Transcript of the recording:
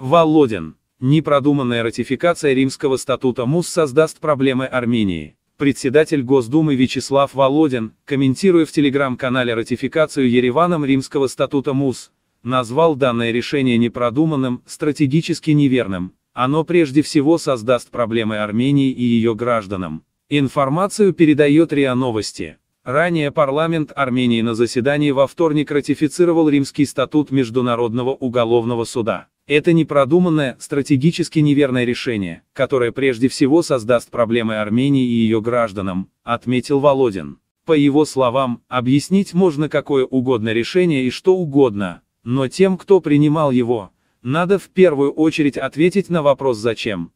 Володин. Непродуманная ратификация Римского статута МУС создаст проблемы Армении. Председатель Госдумы Вячеслав Володин, комментируя в телеграм-канале ратификацию Ереваном Римского статута МУС, назвал данное решение непродуманным, стратегически неверным. Оно прежде всего создаст проблемы Армении и ее гражданам. Информацию передает РИА Новости. Ранее парламент Армении на заседании во вторник ратифицировал Римский статут Международного уголовного суда. Это непродуманное, стратегически неверное решение, которое прежде всего создаст проблемы Армении и ее гражданам, отметил Володин. По его словам, объяснить можно какое угодно решение и что угодно, но тем, кто принимал его, надо в первую очередь ответить на вопрос «зачем?».